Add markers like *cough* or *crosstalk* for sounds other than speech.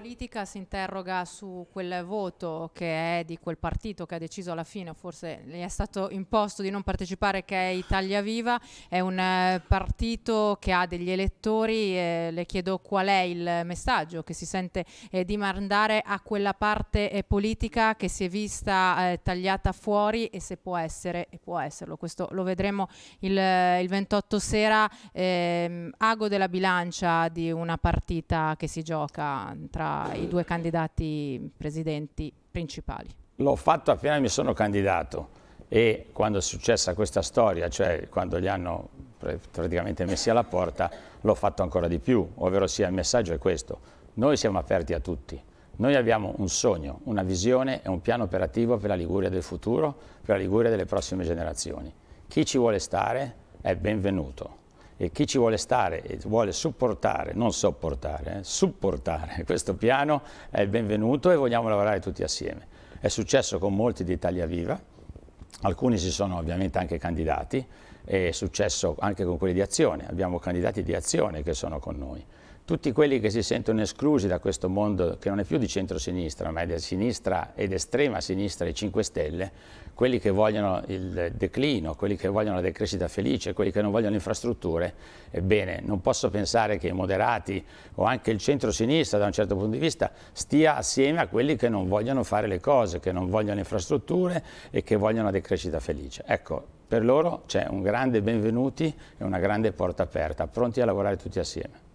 politica si interroga su quel voto che è di quel partito che ha deciso alla fine, forse gli è stato imposto di non partecipare, che è Italia Viva, è un eh, partito che ha degli elettori, eh, le chiedo qual è il messaggio che si sente eh, di mandare a quella parte eh, politica che si è vista eh, tagliata fuori e se può essere, e può esserlo. Questo lo vedremo il, il 28 sera, ehm, ago della bilancia di una partita che si gioca tra i due candidati presidenti principali? L'ho fatto appena mi sono candidato e quando è successa questa storia, cioè quando li hanno praticamente messi alla porta, l'ho fatto ancora di più, ovvero sia il messaggio è questo, noi siamo aperti a tutti, noi abbiamo un sogno, una visione e un piano operativo per la Liguria del futuro, per la Liguria delle prossime generazioni. Chi ci vuole stare è benvenuto e chi ci vuole stare e vuole supportare, non sopportare, eh, supportare *laughs* questo piano è il benvenuto e vogliamo lavorare tutti assieme. È successo con molti di Italia Viva, alcuni si sono ovviamente anche candidati, è successo anche con quelli di Azione, abbiamo candidati di Azione che sono con noi tutti quelli che si sentono esclusi da questo mondo che non è più di centrosinistra, ma è di sinistra ed estrema sinistra e 5 Stelle, quelli che vogliono il declino, quelli che vogliono la decrescita felice, quelli che non vogliono infrastrutture, ebbene non posso pensare che i moderati o anche il centrosinistra da un certo punto di vista stia assieme a quelli che non vogliono fare le cose, che non vogliono infrastrutture e che vogliono la decrescita felice. Ecco, per loro c'è un grande benvenuti e una grande porta aperta, pronti a lavorare tutti assieme.